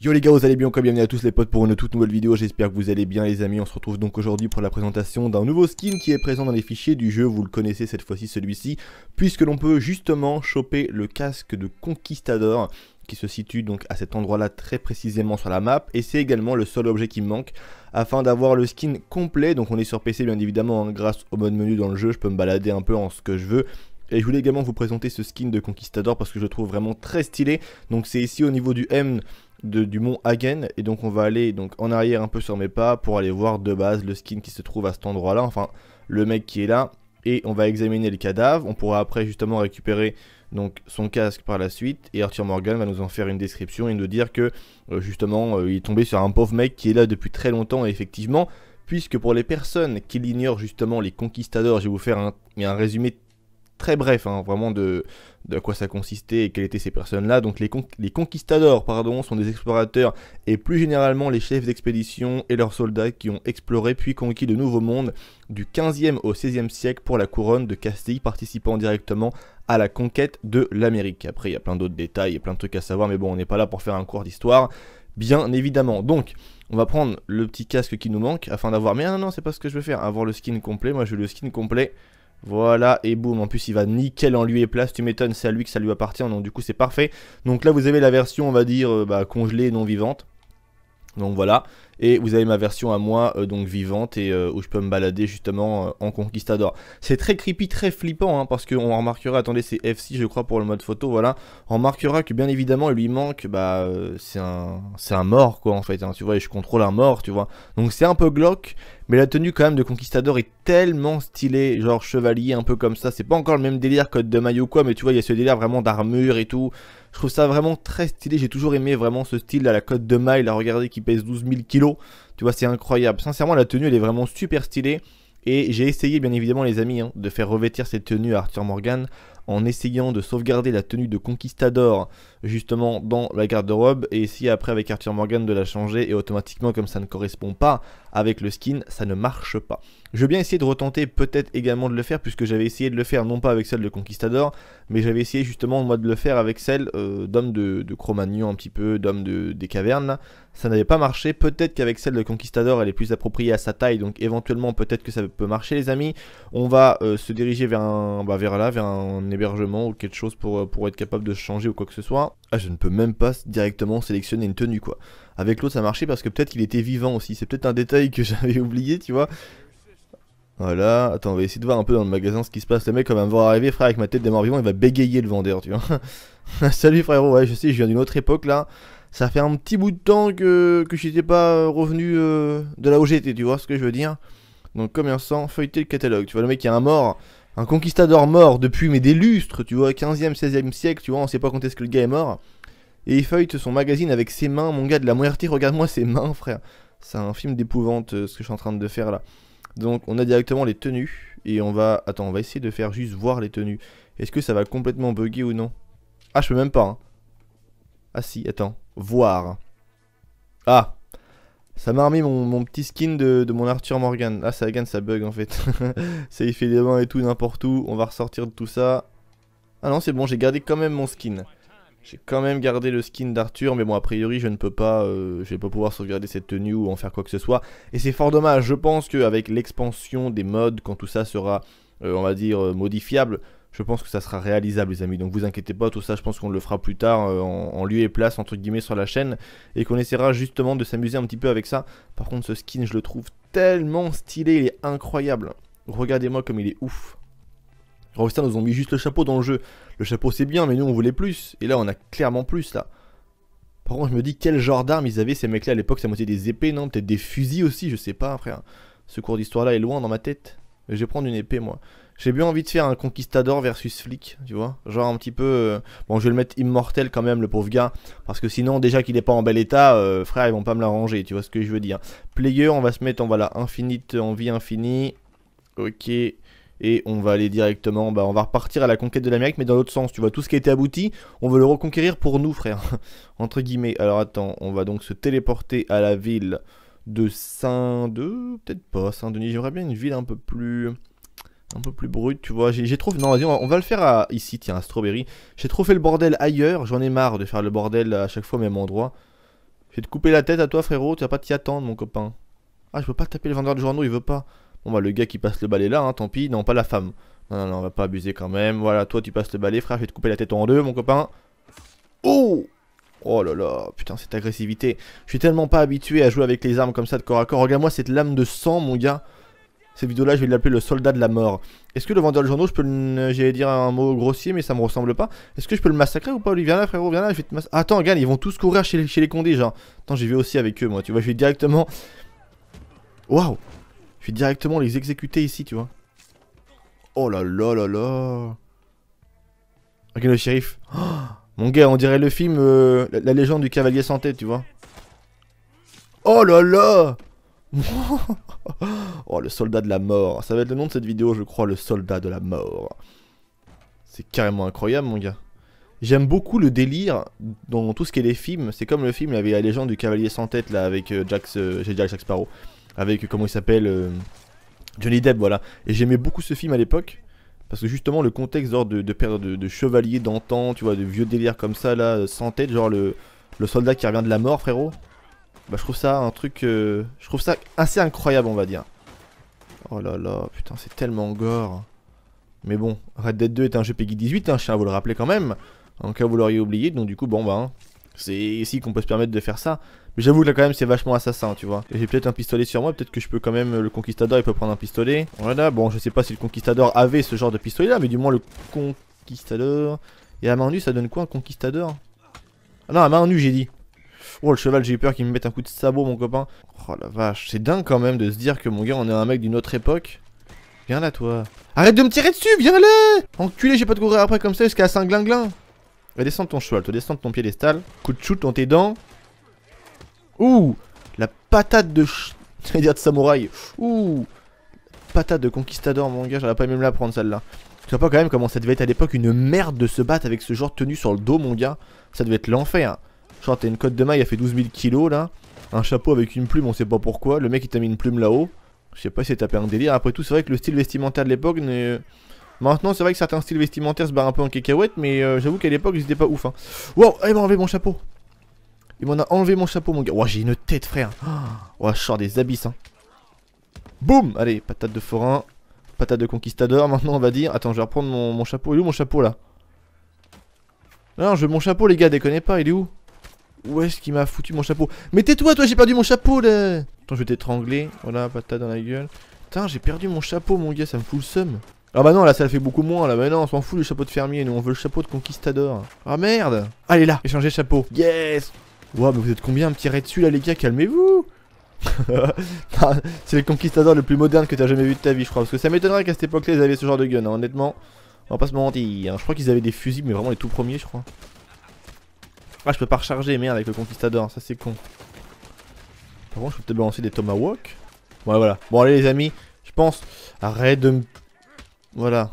Yo les gars, vous allez bien comme bienvenue à tous les potes pour une toute nouvelle vidéo, j'espère que vous allez bien les amis, on se retrouve donc aujourd'hui pour la présentation d'un nouveau skin qui est présent dans les fichiers du jeu, vous le connaissez cette fois-ci celui-ci, puisque l'on peut justement choper le casque de Conquistador qui se situe donc à cet endroit là très précisément sur la map et c'est également le seul objet qui manque afin d'avoir le skin complet, donc on est sur PC bien évidemment hein, grâce au mode menu dans le jeu, je peux me balader un peu en ce que je veux et je voulais également vous présenter ce skin de Conquistador parce que je le trouve vraiment très stylé, donc c'est ici au niveau du M du mont Hagen et donc on va aller donc en arrière un peu sur mes pas pour aller voir de base le skin qui se trouve à cet endroit là, enfin le mec qui est là et on va examiner le cadavre, on pourra après justement récupérer donc son casque par la suite et Arthur Morgan va nous en faire une description et nous dire que euh, justement euh, il est tombé sur un pauvre mec qui est là depuis très longtemps effectivement puisque pour les personnes qui l'ignorent justement les conquistadors, je vais vous faire un, un résumé très bref, hein, vraiment de, de quoi ça consistait et quelles étaient ces personnes-là. Donc les, les, conquistadors pardon, sont des explorateurs et plus généralement les chefs d'expédition et leurs soldats qui ont exploré puis conquis de nouveaux mondes du 15e au 16e siècle pour la couronne de Castille participant directement à la conquête de l'Amérique. Après il y a plein d'autres détails et plein de trucs à savoir mais bon on n'est pas là pour faire un cours d'histoire bien évidemment. Donc on va prendre le petit casque qui nous manque afin d'avoir... Mais non non c'est pas ce que je veux faire, avoir le skin complet, moi je veux le skin complet. Voilà, et boum, en plus il va nickel en lui et place, tu m'étonnes, c'est à lui que ça lui appartient, donc du coup c'est parfait. Donc là vous avez la version, on va dire, euh, bah, congelée non vivante. Donc voilà, et vous avez ma version à moi, euh, donc vivante, et euh, où je peux me balader justement euh, en conquistador. C'est très creepy, très flippant, hein, parce qu'on remarquera, attendez, c'est F6 je crois pour le mode photo, voilà. On remarquera que bien évidemment, il lui manque, bah, c'est un, un mort quoi en fait, hein, tu vois, je contrôle un mort, tu vois. Donc c'est un peu glauque, mais la tenue quand même de Conquistador est tellement stylée, genre chevalier un peu comme ça. C'est pas encore le même délire code de ou quoi, mais tu vois, il y a ce délire vraiment d'armure et tout. Je trouve ça vraiment très stylé, j'ai toujours aimé vraiment ce style là, la cote de maille, là regardez qui pèse 12 000 kilos tu vois, c'est incroyable. Sincèrement, la tenue, elle est vraiment super stylée. Et j'ai essayé, bien évidemment, les amis, hein, de faire revêtir cette tenue à Arthur Morgan en essayant de sauvegarder la tenue de Conquistador, justement, dans la garde-robe, et essayer après avec Arthur Morgan de la changer, et automatiquement, comme ça ne correspond pas avec le skin, ça ne marche pas. Je vais bien essayer de retenter peut-être également de le faire, puisque j'avais essayé de le faire non pas avec celle de Conquistador, mais j'avais essayé justement moi de le faire avec celle euh, d'homme de, Cromagnon, un petit peu, d'homme de, des cavernes. Ça n'avait pas marché, peut-être qu'avec celle de Conquistador elle est plus appropriée à sa taille, donc éventuellement peut-être que ça peut marcher les amis. On va euh, se diriger vers, un, bah, vers là, vers un hébergement ou quelque chose pour, euh, pour être capable de changer ou quoi que ce soit. Ah je ne peux même pas directement sélectionner une tenue quoi. Avec l'autre ça marchait parce que peut-être qu'il était vivant aussi. C'est peut-être un détail que j'avais oublié, tu vois. Voilà, attends, on va essayer de voir un peu dans le magasin ce qui se passe. Le mec, quand va me voir arriver, frère, avec ma tête des morts vivants, il va bégayer le vendeur, tu vois. Salut frérot, ouais, je sais, je viens d'une autre époque là. Ça fait un petit bout de temps que, que j'étais pas euh, revenu euh, de la OGT, tu vois ce que je veux dire. Donc, commerçant, feuilleter le catalogue. Tu vois, le mec, il y a un mort, un conquistador mort depuis, mais des lustres, tu vois, 15e, 16e siècle, tu vois, on sait pas quand est-ce que le gars est mort et il feuillete son magazine avec ses mains. Mon gars de la moitié. regarde-moi ses mains, frère. C'est un film d'épouvante euh, ce que je suis en train de faire là. Donc on a directement les tenues et on va... Attends, on va essayer de faire juste voir les tenues. Est-ce que ça va complètement bugger ou non Ah, je peux même pas. Hein. Ah si, attends. Voir. Ah ça m'a remis mon, petit skin de, mon Arthur Morgan. Ah, ça gagne, ça bug en fait. ça il fait des mains et tout, n'importe où. On va ressortir de tout ça. Ah non, c'est bon, j'ai gardé quand même mon skin. J'ai quand même gardé le skin d'Arthur, mais bon, a priori, je ne peux pas, je euh, je vais pas pouvoir sauvegarder cette tenue ou en faire quoi que ce soit. Et c'est fort dommage. Je pense qu'avec l'expansion des modes, quand tout ça sera, euh, on va dire, euh, modifiable, je pense que ça sera réalisable, les amis. Donc vous inquiétez pas, tout ça, je pense qu'on le fera plus tard en, en, lieu et place, entre guillemets, sur la chaîne. Et qu'on essaiera justement de s'amuser un petit peu avec ça. Par contre, ce skin, je le trouve tellement stylé, il est incroyable. Regardez-moi comme il est ouf. Rockstar nous ont mis juste le chapeau dans le jeu. Le chapeau c'est bien, mais nous on voulait plus. Et là on a clairement plus là. Par contre je me dis quel genre d'armes ils avaient ces mecs-là à l'époque, ça moitié des épées, non Peut-être des fusils aussi, je sais pas frère. Ce cours d'histoire-là est loin dans ma tête. Je vais prendre une épée moi. J'ai bien envie de faire un conquistador versus flic, tu vois. Genre un petit peu... Euh, bon, je vais le mettre immortel quand même, le pauvre gars. Parce que sinon, déjà qu'il est pas en bel état, euh, frère, ils vont pas me l'arranger, tu vois ce que je veux dire. Player, on va se mettre en voilà, infinite, en vie infinie. Ok et on va aller directement, bah, on va repartir à la conquête de l'Amérique, mais dans l'autre sens, tu vois, tout ce qui a été abouti, on veut le reconquérir pour nous, frère, entre guillemets. Alors attends, on va donc se téléporter à la ville de Saint-Denis, peut-être pas Saint-Denis, j'aimerais bien une ville un peu plus... Un peu plus brute, tu vois, j'ai trop... Non, vas-y, on, va le faire à... ici, tiens, Strawberry. J'ai trop fait le bordel ailleurs, j'en ai marre de faire le bordel à chaque fois au même endroit. Je vais te couper la tête à toi, frérot, tu vas pas t'y attendre, mon copain. Ah, je peux pas taper le vendeur de journaux, il veut pas. Bon bah le gars qui passe le balai là, hein, tant pis, non pas la femme. Non, non, on va pas abuser quand même. Voilà, toi tu passes le balai, frère, je vais te couper la tête en deux, mon copain. Oh Oh là là, putain, cette agressivité. Je suis tellement pas habitué à jouer avec les armes comme ça de corps à corps. Regarde-moi cette lame de sang, mon gars. Cette vidéo-là, je vais l'appeler le soldat de la mort. Est-ce que le vendeur de journaux, je peux J'allais dire un mot grossier, mais ça me ressemble pas. Est-ce que je peux le massacrer ou pas Lui, viens là, frérot, viens là, je vais te Attends, regarde, ils vont tous courir chez, les, chez condés, genre. Attends, j'y vais aussi avec eux, moi, tu vois, je vais directement... Waouh directement les exécuter ici, tu vois. Oh là là là là. Regarde le shérif. mon gars, on dirait le film euh, la, légende du cavalier sans tête, tu vois. Oh là là Oh, le soldat de la mort. Ça va être le nom de cette vidéo, je crois, le soldat de la mort. C'est carrément incroyable, mon gars. J'aime beaucoup le délire dans tout ce qui est les films. C'est comme le film, avait la légende du cavalier sans tête, là, avec euh, jax euh, Jack, euh, Jack Sparrow avec, comment il s'appelle, euh, Johnny Depp, voilà. Et j'aimais beaucoup ce film à l'époque, parce que justement, le contexte genre de, perdre de, chevalier d'antan, tu vois, de vieux délire comme ça, là, euh, sans tête, genre le, le soldat qui revient de la mort, frérot. Bah, je trouve ça un truc. Euh, je trouve ça assez incroyable, on va dire. Oh là là, putain, c'est tellement gore. Mais bon, Red Dead 2 est un jeu Peggy 18, hein, je tiens à vous le rappeler quand même. En cas où vous l'auriez oublié, donc du coup, bon bah. Hein. C'est ici qu'on peut se permettre de faire ça. Mais j'avoue que là quand même c'est vachement assassin tu vois. J'ai peut-être un pistolet sur moi, peut-être que je peux quand même... Le conquistador il peut prendre un pistolet. Voilà, bon je sais pas si le conquistador avait ce genre de pistolet là, mais du moins le conquistador... Et à main nue ça donne quoi un conquistador Ah non à main nue j'ai dit. Oh le cheval j'ai eu peur qu'il me mette un coup de sabot mon copain. Oh la vache, c'est dingue quand même de se dire que mon gars on est un mec d'une autre époque. Viens là toi. Arrête de me tirer dessus, viens là Enculé j'ai pas de courir après comme ça jusqu'à Saint-Glinglin. Redescends ton cheval, te descends ton piédestal. Coup de shoot dans tes dents. Ouh La patate de... J'allais de samouraï. Ouh Patate de conquistador, mon gars, j'aurais pas même la prendre celle-là. Tu vois pas quand même comment ça devait être à l'époque une merde de se battre avec ce genre de tenue sur le dos, mon gars Ça devait être l'enfer. Genre, t'as une cote de maille, il a fait 12 000 kilos, là. Un chapeau avec une plume, on sait pas pourquoi. Le mec, il t'a mis une plume là-haut. Je sais pas si t'as tapé un délire. Après tout, c'est vrai que le style vestimentaire de l'époque ne... Maintenant, c'est vrai que certains styles vestimentaires se barrent un peu en cacahuète, mais euh, j'avoue qu'à l'époque, ils étaient pas ouf. Hein. Wow, il eh m'a ben, enlevé mon chapeau. Il m'en a enlevé mon chapeau, mon gars. Wow, j'ai une tête, frère. Oh, je sors des abysses. Hein. Boum Allez, patate de forain. Patate de conquistador, maintenant, on va dire. Attends, je vais reprendre mon, chapeau. Il est où mon chapeau, là Non, je veux mon chapeau, les gars, déconnez pas. Il est où Où est-ce qu'il m'a foutu mon chapeau Mais tais-toi, toi, j'ai perdu mon chapeau, là Attends, je vais t'étrangler. Voilà, patate dans la gueule. Putain, j'ai perdu mon chapeau, mon gars, ça me fout le seum. Ah bah non, là ça fait beaucoup moins, là bah non, on s'en fout du chapeau de fermier, nous on veut le chapeau de conquistador. Ah merde Allez ah, là, échanger chapeau. Yes Ouah, mais vous êtes combien un petit raid dessus là les gars, calmez-vous C'est le conquistador le plus moderne que t'as jamais vu de ta vie, je crois. Parce que ça m'étonnerait qu'à cette époque-là ils avaient ce genre de gun, hein, honnêtement. On va pas se mentir, je crois qu'ils avaient des fusils, mais vraiment les tout premiers, je crois. Ah, je peux pas recharger, merde, avec le conquistador, ça c'est con. Par contre, je peux peut-être lancer des tomahawks. Ouais, voilà. Bon, allez les amis, je pense. Arrête de me voilà.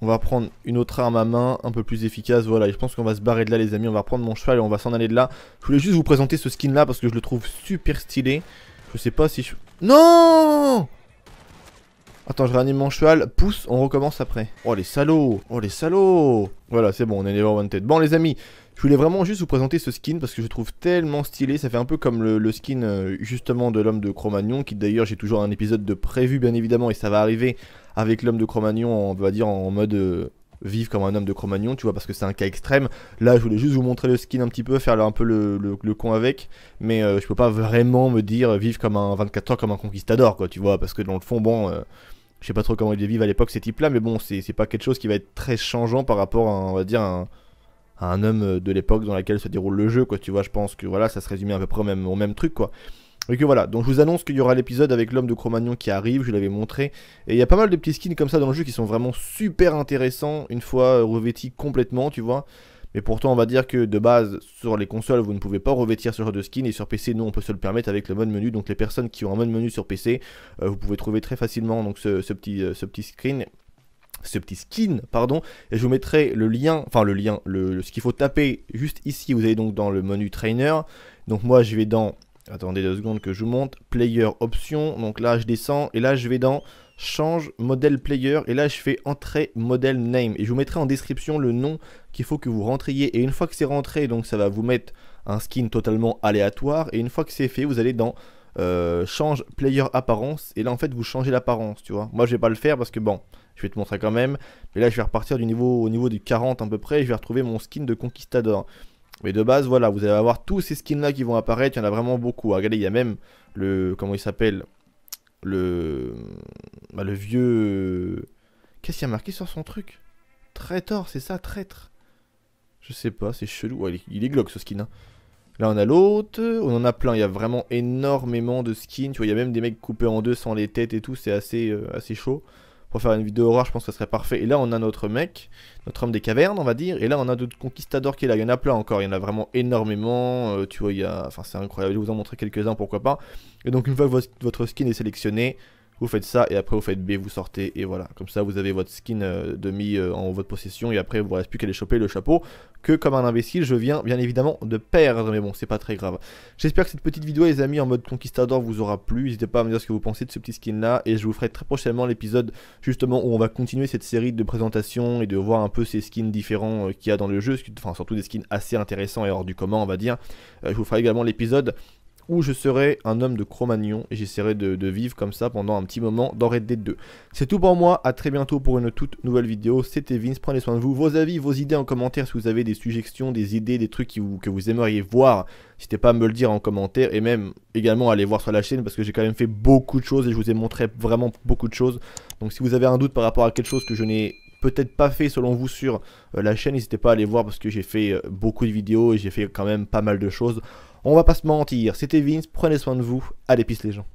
On va prendre une autre arme à main, un peu plus efficace. Voilà, je pense qu'on va se barrer de là, les amis. On va prendre mon cheval et on va s'en aller de là. Je voulais juste vous présenter ce skin là parce que je le trouve super stylé. Je sais pas si je... Non Attends, je réanime mon cheval, pousse, on recommence après. Oh les salauds Oh les salauds Voilà, c'est bon, on est never wanted. Bon les amis, je voulais vraiment juste vous présenter ce skin parce que je le trouve tellement stylé. Ça fait un peu comme le, skin euh, justement de l'homme de Cro-Magnon, qui d'ailleurs j'ai toujours un épisode de prévu bien évidemment et ça va arriver avec l'homme de Cro-Magnon, on va dire en mode euh, vivre comme un homme de Cro-Magnon, tu vois, parce que c'est un cas extrême. Là, je voulais juste vous montrer le skin un petit peu, faire un peu le, con avec, mais euh, je peux pas vraiment me dire vivre comme un 24 h comme un conquistador, quoi, tu vois, parce que dans le fond, bon. Euh, je sais pas trop comment ils vivent à l'époque ces types-là, mais bon, c'est pas quelque chose qui va être très changeant par rapport à, on va dire, un, à un homme de l'époque dans laquelle se déroule le jeu, quoi. Tu vois, je pense que voilà, ça se résumait à peu près même, au même truc, quoi. Et voilà, donc je vous annonce qu'il y aura l'épisode avec l'homme de Cro-Magnon qui arrive, je l'avais montré. Et il y a pas mal de petits skins comme ça dans le jeu qui sont vraiment super intéressants une fois euh, revêtis complètement, tu vois. Mais pourtant, on va dire que de base, sur les consoles, vous ne pouvez pas revêtir ce genre de skin. Et sur PC, nous, on peut se le permettre avec le mode menu. Donc, les personnes qui ont un mode menu sur PC, euh, vous pouvez trouver très facilement donc, ce, petit, ce petit euh, ce petit skin, pardon, et je vous mettrai le lien, enfin le lien, ce qu'il faut taper juste ici, vous allez donc dans le menu trainer, donc moi je vais dans Attendez deux secondes que je vous monte. Player option. Donc là, je descends et là, je vais dans change modèle player et là je fais entrée modèle name et je vous mettrai en description le nom qu'il faut que vous rentriez et une fois que c'est rentré donc ça va vous mettre un skin totalement aléatoire et une fois que c'est fait vous allez dans euh, change player apparence et là en fait vous changez l'apparence tu vois moi je vais pas le faire parce que bon je vais te montrer quand même mais là je vais repartir du niveau au niveau du 40 à peu près et je vais retrouver mon skin de conquistador mais de base, voilà, vous allez avoir tous ces skins là qui vont apparaître. Il y en a vraiment beaucoup. Ah, regardez, il y a même le. Comment il s'appelle Le. Bah, le vieux. Qu'est-ce qu'il y a marqué sur son truc Traitor, c'est ça, traître. Je sais pas, c'est chelou. il, est, glauque ce skin. là hein. Là, on a l'autre. On en a plein. Il y a vraiment énormément de skins. Tu vois, il y a même des mecs coupés en deux sans les têtes et tout. C'est assez, euh, assez chaud pour faire une vidéo horreur, je pense que ce serait parfait. Et là, on a notre mec, notre homme des cavernes, on va dire. Et là, on a d'autres conquistadors qui est là. Il y en a plein encore. Il y en a vraiment énormément. Euh, tu vois, il y a. Enfin, c'est incroyable. Je vais vous en montrer quelques-uns, pourquoi pas. Et donc, une fois que votre skin est sélectionné, vous faites ça et après vous faites B, vous sortez et voilà. Comme ça vous avez votre skin euh, demi euh, en votre possession et après vous reste plus qu'à aller choper le chapeau que comme un imbécile je viens bien évidemment de perdre mais bon c'est pas très grave. J'espère que cette petite vidéo les amis en mode conquistador vous aura plu. N'hésitez pas à me dire ce que vous pensez de ce petit skin là et je vous ferai très prochainement l'épisode justement où on va continuer cette série de présentations. et de voir un peu ces skins différents euh, qu'il y a dans le jeu. Enfin surtout des skins assez intéressants et hors du commun on va dire. Je vous ferai également l'épisode ou je serai un homme de Cro-Magnon et j'essaierai de, vivre comme ça pendant un petit moment dans Red Dead 2. C'est tout pour moi, à très bientôt pour une toute nouvelle vidéo. C'était Vince, prenez soin de vous. Vos avis, vos idées en commentaire si vous avez des suggestions, des idées, des trucs que vous aimeriez voir, n'hésitez pas à me le dire en commentaire et même également aller voir sur la chaîne parce que j'ai quand même fait beaucoup de choses et je vous ai montré vraiment beaucoup de choses. Donc si vous avez un doute par rapport à quelque chose que je n'ai peut-être pas fait selon vous sur euh, la chaîne, n'hésitez pas à aller voir parce que j'ai fait euh, beaucoup de vidéos et j'ai fait quand même pas mal de choses. On va pas se mentir, c'était Vince, prenez soin de vous, allez pisse les gens.